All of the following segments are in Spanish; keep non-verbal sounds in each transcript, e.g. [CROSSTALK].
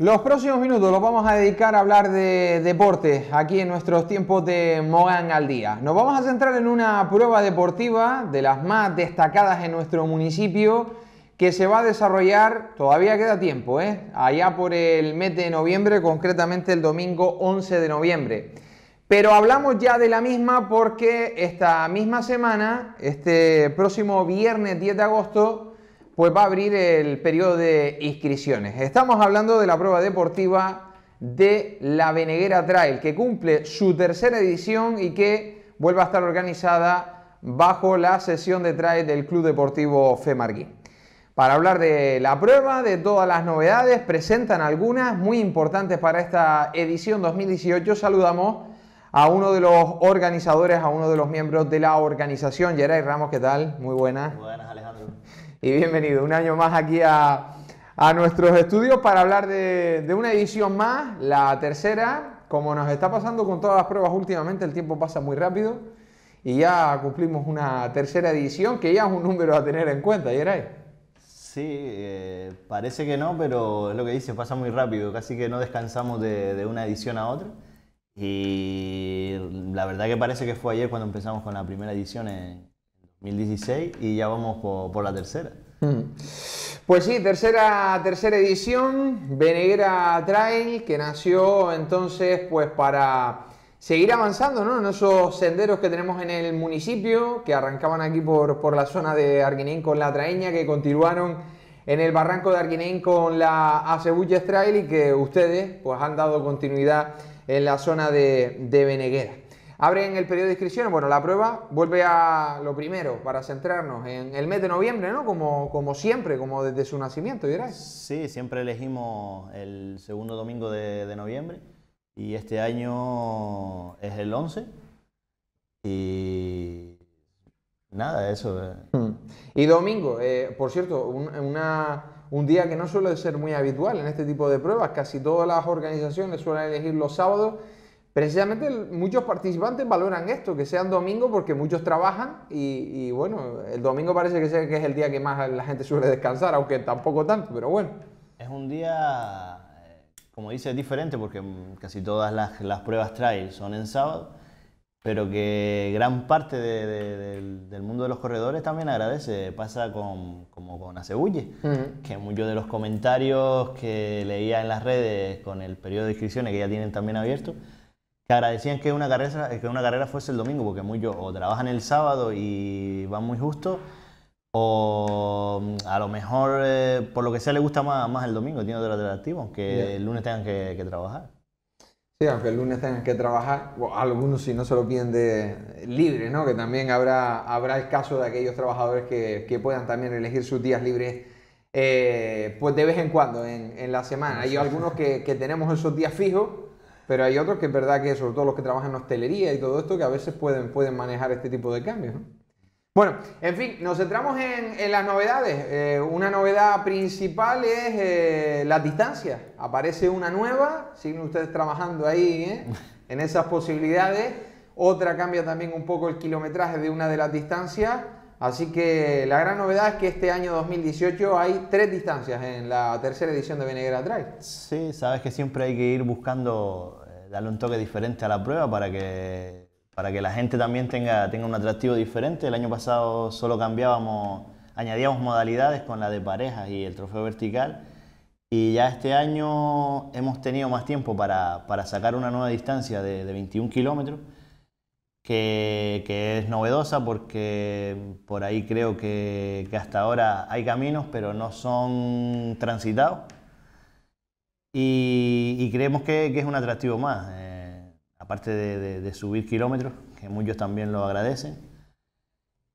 Los próximos minutos los vamos a dedicar a hablar de deporte aquí en nuestros tiempos de Mogán al día. Nos vamos a centrar en una prueba deportiva de las más destacadas en nuestro municipio que se va a desarrollar, todavía queda tiempo, ¿eh? allá por el mes de noviembre, concretamente el domingo 11 de noviembre. Pero hablamos ya de la misma porque esta misma semana, este próximo viernes 10 de agosto, pues va a abrir el periodo de inscripciones. Estamos hablando de la prueba deportiva de la Veneguera Trail, que cumple su tercera edición y que vuelve a estar organizada bajo la sesión de trail del Club Deportivo Femargui Para hablar de la prueba, de todas las novedades, presentan algunas muy importantes para esta edición 2018. Saludamos a uno de los organizadores, a uno de los miembros de la organización, Geray Ramos, ¿qué tal? Muy buenas. Buenas, Alejandro y bienvenido un año más aquí a, a nuestros estudios para hablar de, de, una edición más, la tercera. Como nos está pasando con todas las pruebas últimamente, el tiempo pasa muy rápido y ya cumplimos una tercera edición que ya es un número a tener en cuenta, Yeray. Sí, eh, parece que no, pero es lo que dice pasa muy rápido, casi que no descansamos de, de una edición a otra. Y la verdad que parece que fue ayer cuando empezamos con la primera edición en, 2016 y ya vamos por, la tercera. Mm. Pues sí, tercera, tercera edición, Beneguera Trail, que nació entonces pues para seguir avanzando ¿no? en esos senderos que tenemos en el municipio, que arrancaban aquí por, por la zona de Arguineín con la Traeña, que continuaron en el barranco de Arguineín con la Acebuche Trail y que ustedes pues han dado continuidad en la zona de, de en el periodo de inscripciones, bueno, la prueba vuelve a lo primero, para centrarnos en el mes de noviembre, ¿no? Como, como siempre, como desde su nacimiento, dirás. Sí, siempre elegimos el segundo domingo de, noviembre y este año es el 11 y nada, de eso. Eh. Hmm. Y domingo, eh, por cierto, un día que no suele ser muy habitual en este tipo de pruebas, casi todas las organizaciones suelen elegir los sábados precisamente muchos participantes valoran esto, que sean domingo porque muchos trabajan y, bueno, el domingo parece que, que es el día que más la gente suele descansar, aunque tampoco tanto, pero bueno. Es un día, eh, como dice, diferente porque mm, casi todas las, pruebas trail son en sábado, pero que gran parte del, mundo de los corredores también agradece. Pasa con, como con Acebulle, que muchos de los comentarios que leía en las redes con el periodo de inscripciones que ya tienen también abierto, agradecían que una carrera, eh, que una carrera fuese el domingo, porque muchos o trabajan el sábado y van muy justo, o mm, a lo mejor eh, por lo que sea le gusta más, más el domingo, tiene otro atractivo, aunque el lunes tengan que, trabajar. Sí, aunque el lunes tengan que trabajar, algunos si no se lo piden de eh, libre, ¿no? Que también habrá, habrá el caso de aquellos trabajadores que, que puedan también elegir sus días libres. pues de vez en cuando en, la semana. Hay algunos que, que tenemos esos días fijos pero hay otros que es verdad que, sobre todo los que trabajan en hostelería y todo esto, que a veces pueden, pueden manejar este tipo de cambios. Bueno, en fin, nos centramos en, las novedades. Eh, una novedad principal es eh, las distancias. Aparece una nueva, siguen ustedes trabajando ahí ¿eh? [LAUGHS] en esas posibilidades. Otra cambia también un poco el kilometraje de una de las distancias. Así que la gran novedad es que este año 2018 hay tres distancias en la tercera edición de Vinegra Drive. Sí, sabes que siempre hay que ir buscando darle un toque diferente a la prueba para que, para que la gente también tenga, tenga un atractivo diferente. El año pasado solo cambiábamos, añadíamos modalidades con la de parejas y el trofeo vertical. Y ya este año hemos tenido más tiempo para, para sacar una nueva distancia de, 21 kilómetros, que, que, es novedosa porque por ahí creo que, que hasta ahora hay caminos, pero no son transitados y, creemos que, es un atractivo más, eh, aparte de, subir kilómetros, que muchos también lo agradecen.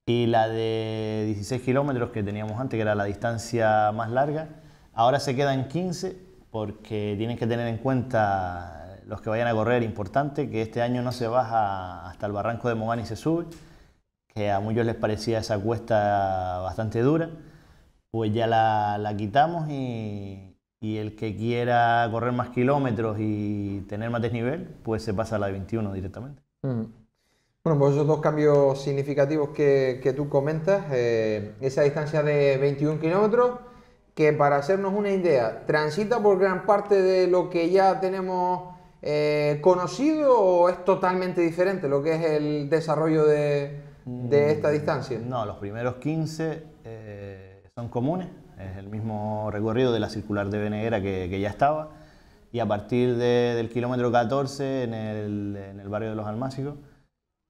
Y la de 16 kilómetros que teníamos antes, que era la distancia más larga, ahora se queda en 15 porque tienen que tener en cuenta los que vayan a correr, importante, que este año no se baja hasta el barranco de Mogán y se sube, que a muchos les parecía esa cuesta bastante dura, pues ya la, la quitamos y, y el que quiera correr más kilómetros y tener más desnivel, pues se pasa a la de 21 directamente. Mm. Bueno, pues esos dos cambios significativos que, tú comentas, eh, esa distancia de 21 kilómetros, que para hacernos una idea, ¿transita por gran parte de lo que ya tenemos eh, conocido o es totalmente diferente lo que es el desarrollo de, mm, esta distancia? No, los primeros 15 eh, son comunes, es el mismo recorrido de la circular de Veneguera que, que ya estaba. Y a partir del kilómetro 14, en el, en el barrio de los Almácigos,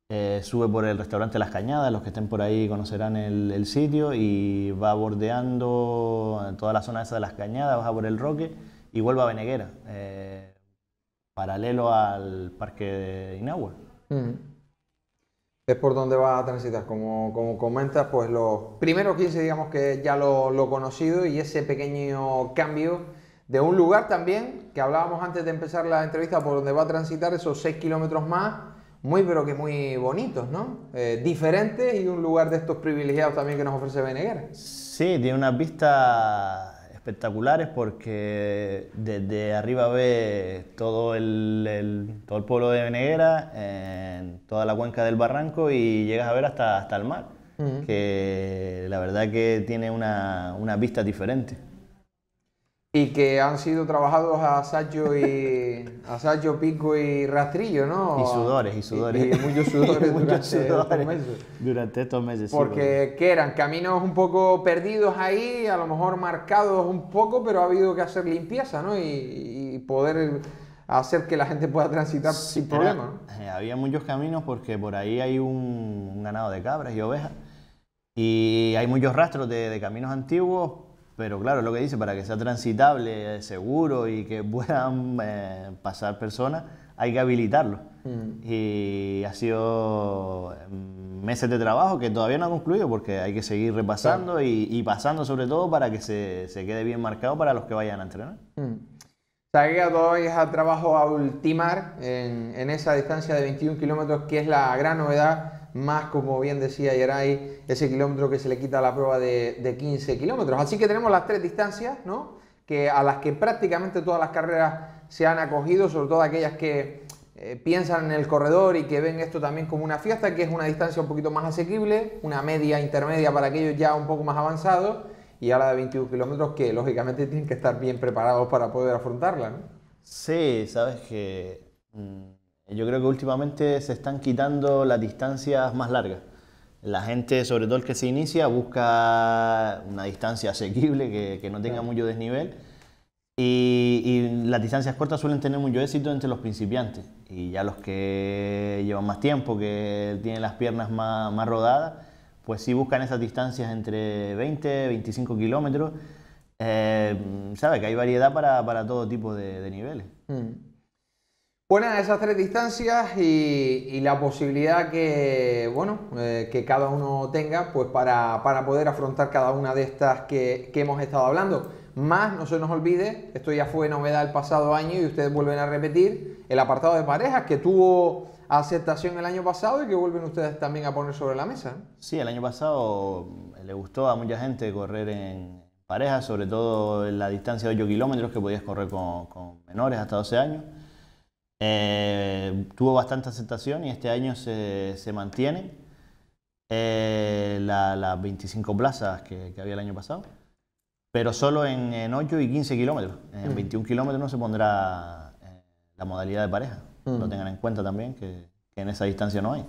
eh, sube por el restaurante Las Cañadas, los que estén por ahí conocerán el, sitio, y va bordeando toda la zona esa de Las Cañadas, baja por el Roque y vuelve a Beneguera, eh, paralelo al parque de Inagua. Mm es por donde va a transitar. Como, como comentas, pues los primeros 15, digamos que ya lo, lo conocido y ese pequeño cambio de un lugar también, que hablábamos antes de empezar la entrevista, por donde va a transitar esos 6 kilómetros más, muy pero que muy bonitos, ¿no? Eh, diferentes y un lugar de estos privilegiados también que nos ofrece Beneguer. Sí, tiene una pista espectaculares porque desde arriba ves todo el, todo el pueblo de Veneguera, toda la cuenca del barranco y llegas a ver hasta, hasta el mar, que la verdad que tiene una vista diferente. Y que han sido trabajados a Sacho y a Pico y Rastrillo, ¿no? Y sudores, y sudores. Y, muchos [LAUGHS] sudores, durante, sudores estos meses. durante estos meses. Porque que eran caminos un poco perdidos ahí, a lo mejor marcados un poco, pero ha habido que hacer limpieza, ¿no? Y, poder hacer que la gente pueda transitar sin problema. Eh, había muchos caminos porque por ahí hay un, ganado de cabras y ovejas. Y hay muchos rastros de, de caminos antiguos pero claro, lo que dice, para que sea transitable, eh, seguro y que puedan [LAUGHS] eh, pasar personas, hay que habilitarlo. Mm. Y ha sido em, meses de trabajo que todavía no ha concluido porque hay que seguir repasando y, pasando sobre todo para que se, se, quede bien marcado para los que vayan a entrenar. Mm. todo es a trabajo a ultimar en, en esa distancia de 21 kilómetros que es la gran novedad más como bien decía Yeray, ese kilómetro que se le quita a la prueba de, 15 kilómetros. Así que tenemos las tres distancias, ¿no? Que a las que prácticamente todas las carreras se han acogido, sobre todo aquellas que eh, piensan en el corredor y que ven esto también como una fiesta, que es una distancia un poquito más asequible, una media intermedia para aquellos ya un poco más avanzados, y a la de 21 kilómetros que lógicamente tienen que estar bien preparados para poder afrontarla. ¿no? Sí, sabes que mm, yo creo que últimamente se están quitando las distancias más largas. La gente, sobre todo el que se inicia, busca una distancia asequible, que, no tenga mucho desnivel. Y, las distancias cortas suelen tener mucho éxito entre los principiantes. Y ya los que llevan más tiempo, que tienen las piernas más, rodadas, pues sí buscan esas distancias entre 20, 25 kilómetros. Eh, Sabes que hay variedad para, todo tipo de, niveles. Mm. Buenas esas tres distancias y, la posibilidad que, bueno, eh, que cada uno tenga pues para, poder afrontar cada una de estas que, hemos estado hablando. Más, no se nos olvide, esto ya fue novedad el pasado año y ustedes vuelven a repetir el apartado de parejas que tuvo aceptación el año pasado y que vuelven ustedes también a poner sobre la mesa. Sí, el año pasado mm, le gustó a mucha gente correr en parejas, sobre todo en la distancia de 8 kilómetros que podías correr con menores hasta 12 años. Eh, tuvo bastante aceptación y este año se, se mantiene eh, las 25 plazas que, había el año pasado, pero solo en, 8 y 15 kilómetros. En 21 mm. kilómetros no se pondrá eh, la modalidad de pareja. no mm. Lo tengan en cuenta también que, en esa distancia no hay.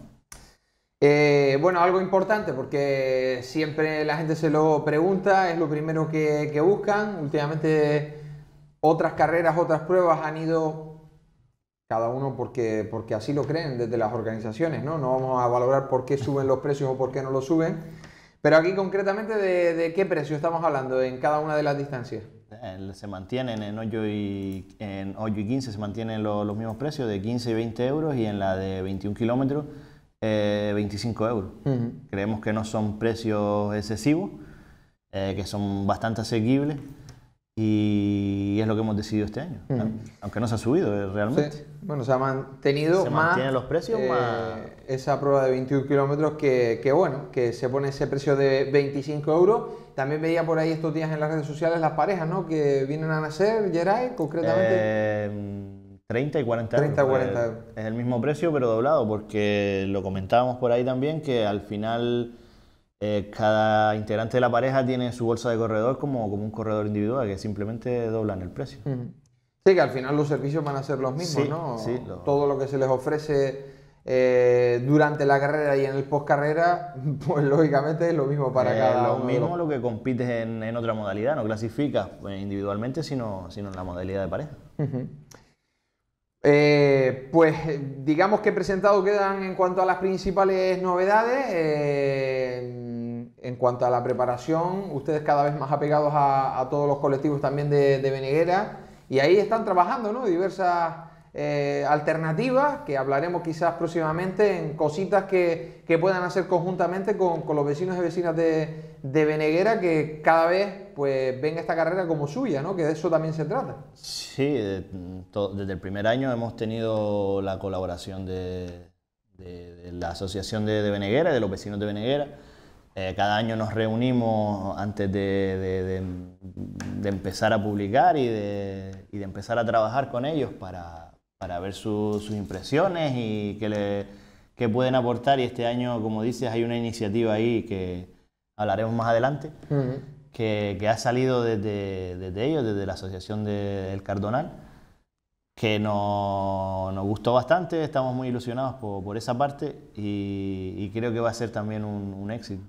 bueno, algo importante porque siempre la gente se lo pregunta, es lo primero que, que, buscan. Últimamente otras carreras, otras pruebas han ido cada uno porque, porque así lo creen desde las organizaciones, ¿no? No vamos a valorar por qué suben los precios o por qué no los suben. Pero aquí concretamente, ¿de, qué precio estamos hablando en cada una de las distancias? Eh, se mantienen en 8 y, en 15, se mantienen los mismos precios de 15 y 20 euros y en la de 21 kilómetros 25 eh, euros. Creemos que no son precios excesivos, eh, que son bastante asequibles y es lo que hemos decidido este año. Aunque no se ha subido eh, realmente. Bueno, se ha mantenido se más. Mantienen los precios eh, más. Esa prueba de 21 kilómetros que, bueno, que se pone ese precio de 25 euros. También veía por ahí estos días en las redes sociales las parejas, ¿no? Que vienen a nacer, Geray, concretamente. 30 eh, y 40 euros. 30 y 40 euros. Es el mismo precio, pero doblado, porque lo comentábamos por ahí también que al final eh, cada integrante de la pareja tiene su bolsa de corredor como, como un corredor individual, que simplemente doblan el precio. Sí, que al final los servicios van a ser los mismos, ¿no? Sí, Todo lo que se les ofrece eh, durante la carrera y en el post-carrera, [LAUGHS] pues lógicamente es lo mismo para eh, cada lo mismo lo que compites en, en otra modalidad, no clasificas individualmente, sino, sino en la modalidad de pareja. Eh, pues digamos que presentado quedan en cuanto a las principales novedades, eh, en cuanto a la preparación, ustedes cada vez más apegados a, todos los colectivos también de, de, y ahí están trabajando diversas eh, alternativas que hablaremos quizás próximamente en cositas que, puedan hacer conjuntamente con, los vecinos y vecinas de, de Beneguera que cada vez pues ven esta carrera como suya, ¿no? Que de eso también se trata. Sí, desde el primer año hemos tenido la colaboración de, la Asociación de, Beneguera, de los vecinos de Veneguera. Eh, cada año nos reunimos antes de, empezar a publicar y, de, empezar a trabajar con ellos para, ver sus impresiones y que qué pueden aportar. Y este año, como dices, hay una iniciativa ahí que hablaremos más adelante que, ha salido desde, ellos, desde la Asociación del Cardonal, que nos, gustó bastante, estamos muy ilusionados por, esa parte y, creo que va a ser también un, éxito.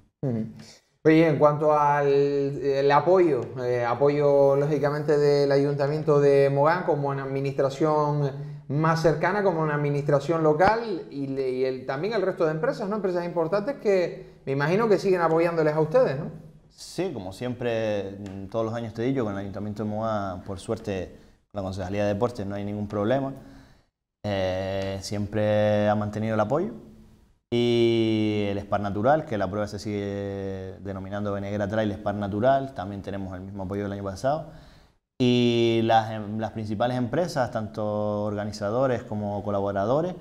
Oye, en cuanto al el apoyo, eh, apoyo lógicamente del Ayuntamiento de Mogán como una administración más cercana, como una administración local y, y el, también al resto de empresas, ¿no? Empresas importantes que me imagino que siguen apoyándoles a ustedes, ¿no? Sí, como siempre, mm, todos los años te digo, con el Ayuntamiento de Moa, por suerte, la Concejalía de Deportes no hay ningún problema. Eh, siempre ha mantenido el apoyo. Y el SPAR Natural, que la prueba se sigue denominando Venegra Trail SPAR Natural, también tenemos el mismo apoyo del año pasado. Y las em, principales empresas, tanto organizadores como colaboradores,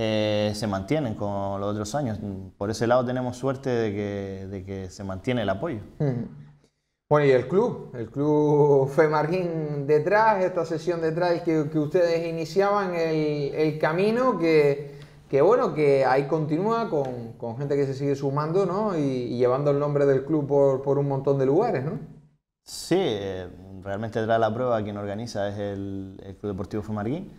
eh, se mantienen con los otros años. Por ese lado tenemos suerte de que, de que se mantiene el apoyo. Bueno, y el club, el club Femarguín detrás, esta sesión detrás que, ustedes iniciaban el, el camino que que bueno, que ahí continúa con, con, gente que se sigue sumando, ¿no? Y, llevando el nombre del club por, por, un montón de lugares, ¿no? Sí, eh, realmente trae la prueba quien organiza es el, Club Deportivo femarguín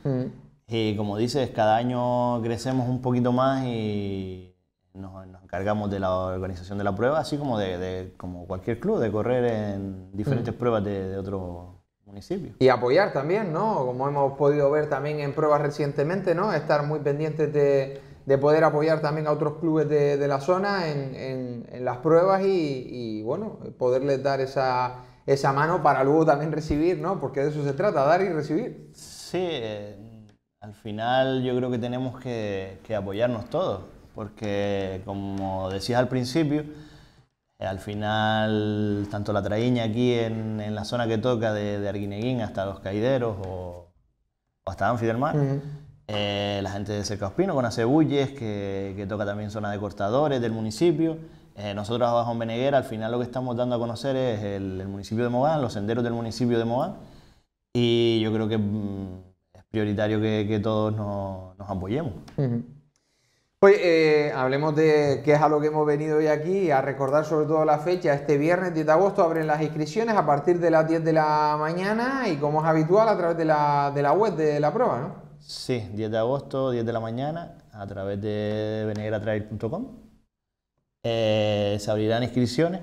y como dices, cada año crecemos un poquito más y nos, encargamos de la organización de la prueba, así como de, como cualquier club, de correr en diferentes mm. pruebas de, de otros municipios. Y apoyar también, ¿no? Como hemos podido ver también en pruebas recientemente, ¿no? Estar muy pendientes de, poder apoyar también a otros clubes de, la zona en, las pruebas y, bueno, poderles dar esa, esa mano para luego también recibir, ¿no? Porque de eso se trata, dar y recibir. Sí, eh, al final yo creo que tenemos que, apoyarnos todos, porque como decías al principio, eh, al final, tanto la traíña aquí en, la zona que toca de, Arguineguín hasta Los Caideros o, hasta Anfi del Mar, eh, la gente de Cercaospino con Acebulles, que, toca también zona de cortadores del municipio. Eh, nosotros abajo en Beneguera, al final lo que estamos dando a conocer es el, municipio de Mogán, los senderos del municipio de Mogán. Y yo creo que mm, prioritario que, todos nos, apoyemos. Pues eh, hablemos de qué es a lo que hemos venido hoy aquí, a recordar sobre todo la fecha. Este viernes 10 de agosto abren las inscripciones a partir de las 10 de la mañana y como es habitual a través de la, web de la prueba, ¿no? Sí, 10 de agosto, 10 de la mañana, a través de venegratrail.com. Eh, se abrirán inscripciones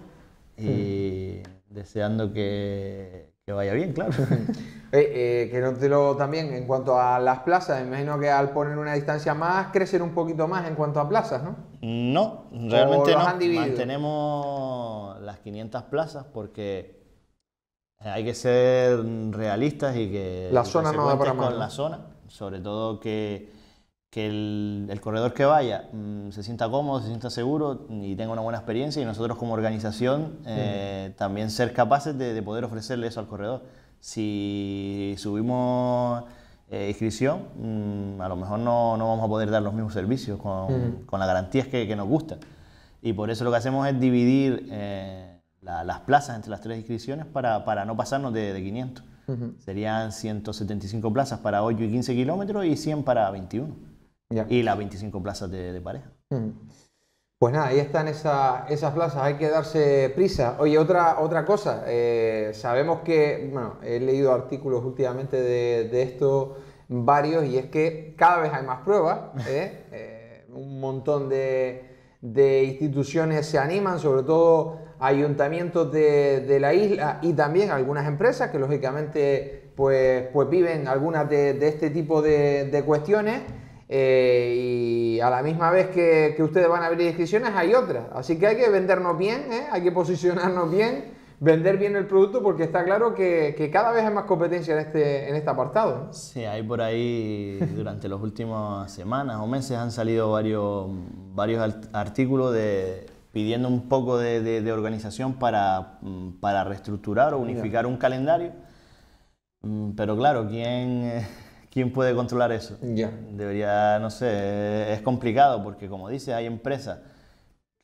y deseando que, que vaya bien, claro. [LAUGHS] Eh, eh, que no te lo también, en cuanto a las plazas, imagino que al poner una distancia más, crecer un poquito más en cuanto a plazas, ¿no? No, realmente no. Mantenemos las 500 plazas porque eh, hay que ser realistas y que la zona no va para con la zona, sobre todo que que el, corredor que vaya mm, se sienta cómodo, se sienta seguro y tenga una buena experiencia y nosotros como organización eh, también ser capaces de, poder ofrecerle eso al corredor. Si subimos eh, inscripción, mm, a lo mejor no, vamos a poder dar los mismos servicios con, las garantías que, nos gustan. Y por eso lo que hacemos es dividir eh, las plazas entre las tres inscripciones para, para no pasarnos de, 500. Serían 175 plazas para 8 y 15 kilómetros y 100 para 21. Y las 25 plazas de, pareja. Mm. Pues nada, ahí están esas plazas, hay que darse prisa. Oye, otra, otra cosa, eh, sabemos que, bueno, he leído artículos últimamente de, esto varios y es que cada vez hay más pruebas, [LAUGHS] ¿eh? Eh, un montón de, instituciones se animan, sobre todo ayuntamientos de, la isla y también algunas empresas que lógicamente pues, pues viven algunas de, este tipo de cuestiones. Eh, y a la misma vez que, ustedes van a abrir inscripciones hay otras. Así que hay que vendernos bien, ¿eh? hay que posicionarnos bien, vender bien el producto porque está claro que, cada vez hay más competencia en este, en este apartado. Sí, hay por ahí durante las últimas semanas o meses han salido varios, varios artículos de, pidiendo un poco de, organización mm, para, reestructurar o unificar un calendario. Mm, pero claro, ¿quién... Eh, ¿Quién puede controlar eso? Ya. Debería, no sé, es complicado porque como dices, hay empresas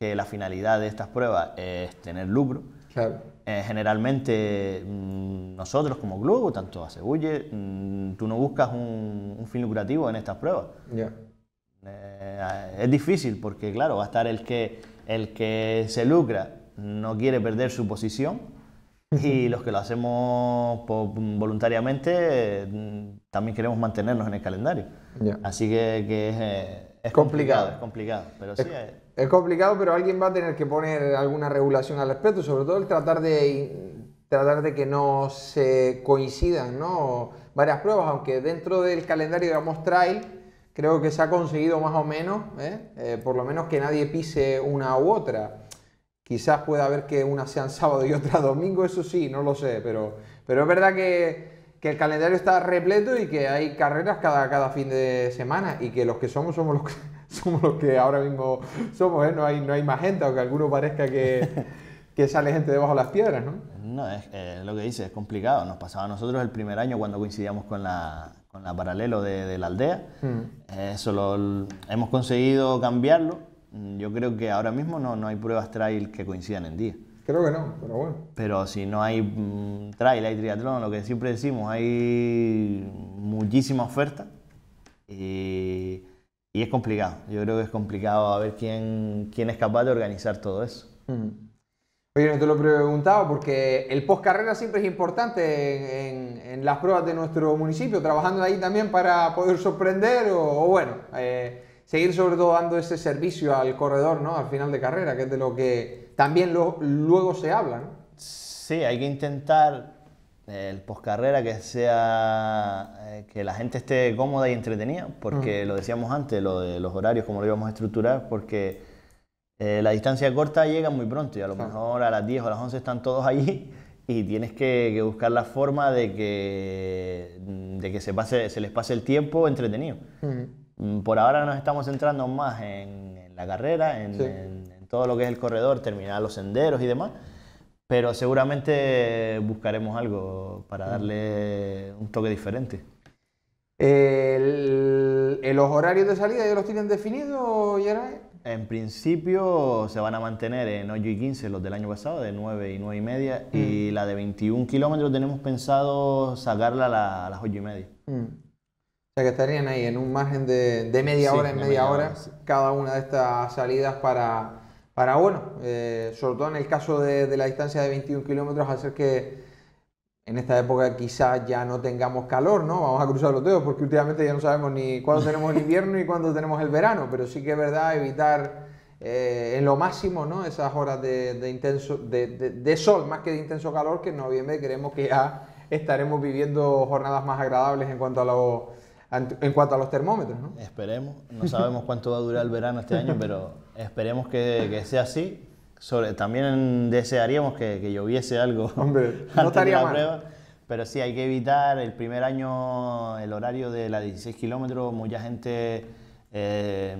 que la finalidad de estas pruebas es tener lucro. Claro. Eh, generalmente mm, nosotros como club, tanto Asegulle, mm, tú no buscas un, fin lucrativo en estas pruebas. Ya. Eh, es difícil porque, claro, va a estar el que, el que se lucra, no quiere perder su posición y los que lo hacemos voluntariamente también queremos mantenernos en el calendario. Así que, es, eh, complicado. Es complicado, pero eh. Es, complicado, pero alguien va a tener que poner alguna regulación al respecto, sobre todo el tratar de, tratar de que no se coincidan ¿no? varias pruebas, aunque dentro del calendario, digamos, trail, creo que se ha conseguido más o menos, ¿eh? por lo menos que nadie pise una u otra. Quizás pueda haber que una sean sábado y otra domingo, eso sí, no lo sé, pero, pero es verdad que, el calendario está repleto y que hay carreras cada, cada fin de semana y que los que somos somos los que, [LAUGHS] somos los que ahora mismo somos, ¿eh? no, hay, no hay más gente, aunque alguno parezca que, [LAUGHS] que sale gente debajo de las piedras, ¿no? No, es eh, lo que dices, es complicado. Nos pasaba a nosotros el primer año cuando coincidíamos con la, con la paralelo de, la aldea. Mm. Eh, eso lo, hemos conseguido cambiarlo Mm, yo creo que ahora mismo no, no hay pruebas trail que coincidan en día. Creo que no, pero bueno. Pero si no hay mm, trail, hay triatlón, lo que siempre decimos, hay muchísima oferta y, es complicado. Yo creo que es complicado a ver quién, quién es capaz de organizar todo eso. Oye, no te lo preguntaba porque el post carrera siempre es importante en, las pruebas de nuestro municipio, trabajando ahí también para poder sorprender o, bueno. Eh, seguir sobre todo dando ese servicio al corredor, ¿no? Al final de carrera, que es de lo que también luego se habla, Sí, hay que intentar eh, el poscarrera que sea eh, que la gente esté cómoda y entretenida, porque lo decíamos antes, lo de los horarios, cómo lo íbamos a estructurar, porque eh, la distancia corta llega muy pronto y a lo mejor a las 10 o a las 11 están todos allí y tienes que, buscar la forma de que, de que se, pase, se les pase el tiempo entretenido. Por ahora nos estamos centrando más en, la carrera, en, todo lo que es el corredor, terminar los senderos y demás, pero seguramente buscaremos algo para mm. darle un toque diferente. ¿Los horarios de salida ya los tienen definidos, Gerard? En principio se van a mantener en 8 y 15 los del año pasado, de 9 y 9 y media, mm. y la de 21 kilómetros tenemos pensado sacarla a, las 8 y media. Mm. O sea que estarían ahí en un margen de, media hora en media, hora, cada una de estas salidas para, para bueno, eh, sobre todo en el caso de, la distancia de 21 kilómetros, hacer que en esta época quizás ya no tengamos calor, ¿no? Vamos a cruzar los dedos porque últimamente ya no sabemos ni cuándo tenemos el invierno y cuándo tenemos el verano, pero sí que es verdad evitar eh, en lo máximo, ¿no? Esas horas de, intenso, de, sol más que de intenso calor que en noviembre creemos que ya estaremos viviendo jornadas más agradables en cuanto a los en cuanto a los termómetros, ¿no? Esperemos, no sabemos cuánto va a durar el verano este año, pero esperemos que, que sea así. Sobre, también desearíamos que, que lloviese algo [LAUGHS] Hombre, no estaría mal. Pero sí, hay que evitar el primer año, el horario de la 16 kilómetros. Mucha gente eh,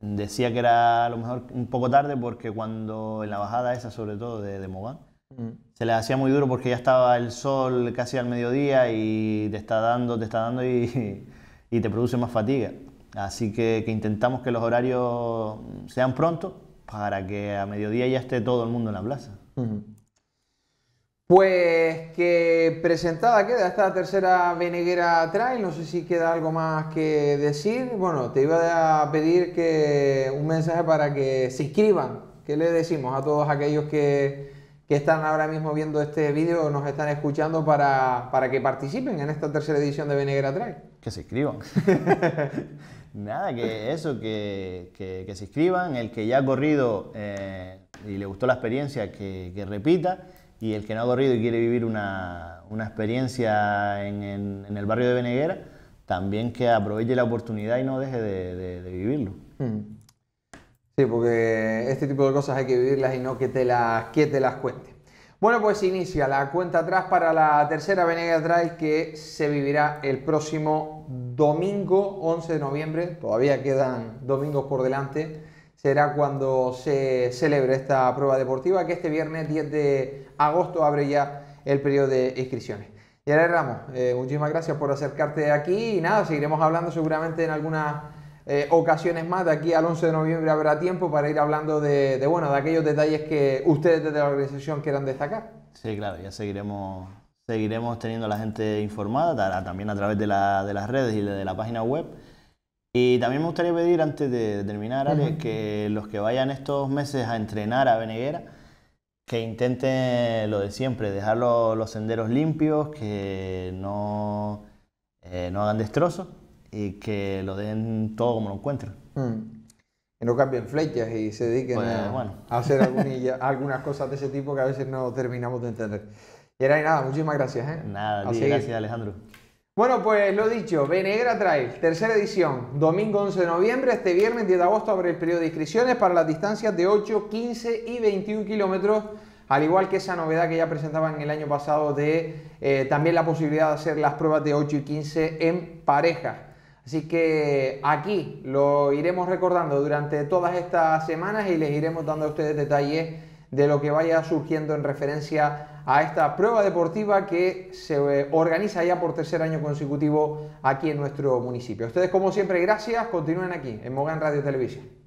decía que era a lo mejor un poco tarde porque cuando en la bajada esa, sobre todo de, de Mogán, mm se le hacía muy duro porque ya estaba el sol casi al mediodía y te está dando, te está dando y, [LAUGHS] te produce más fatiga. Así que, intentamos que los horarios sean prontos para que a mediodía ya esté todo el mundo en la plaza. Pues que presentada queda esta tercera veneguera Trail, no sé si queda algo más que decir. Bueno, te iba a pedir que un mensaje para que se inscriban. ¿Qué le decimos a todos aquellos que, que están ahora mismo viendo este vídeo nos están escuchando para, para, que participen en esta tercera edición de Venegra Trail. Que se inscriban. [LAUGHS] Nada, que eso, que, que, se inscriban. El que ya ha corrido eh, y le gustó la experiencia, que, que, repita. Y el que no ha corrido y quiere vivir una, una experiencia en, en, el barrio de Veneguera, también que aproveche la oportunidad y no deje de, de, vivirlo. Mm. Sí, porque este tipo de cosas hay que vivirlas y no que te las, que te las cuente. Bueno, pues inicia la cuenta atrás para la tercera Venega Trail que se vivirá el próximo domingo 11 de noviembre. Todavía quedan domingos por delante. Será cuando se celebre esta prueba deportiva que este viernes 10 de agosto abre ya el periodo de inscripciones. Y ahora Ramos, eh, muchísimas gracias por acercarte aquí y nada, seguiremos hablando seguramente en alguna... Eh, ocasiones más. De aquí al 11 de noviembre habrá tiempo para ir hablando de, bueno, de aquellos detalles que ustedes desde la organización quieran destacar. Sí, claro, ya seguiremos, seguiremos teniendo a la gente informada, también a través de, las redes y de, la página web. Y también me gustaría pedir, antes de terminar, que los que vayan estos meses a entrenar a Beneguera, que intenten lo de siempre, dejar los, senderos limpios, que no, eh, no hagan destrozos y que lo den todo como lo encuentren. Que mm. no cambien flechas y se dediquen pues, a, hacer [LAUGHS] algunas, cosas de ese tipo que a veces no terminamos de entender. Y era y nada, muchísimas gracias. ¿eh? Nada, gracias Alejandro. Bueno, pues lo dicho, Venegra Trail, tercera edición, domingo 11 de noviembre, este viernes 10 de agosto abre el periodo de inscripciones para las distancias de 8, 15 y 21 kilómetros, al igual que esa novedad que ya presentaban el año pasado de eh, también la posibilidad de hacer las pruebas de 8 y 15 en pareja. Así que aquí lo iremos recordando durante todas estas semanas y les iremos dando a ustedes detalles de lo que vaya surgiendo en referencia a esta prueba deportiva que se eh, organiza ya por tercer año consecutivo aquí en nuestro municipio. Ustedes como siempre, gracias, continúen aquí en Mogán Radio Televisión.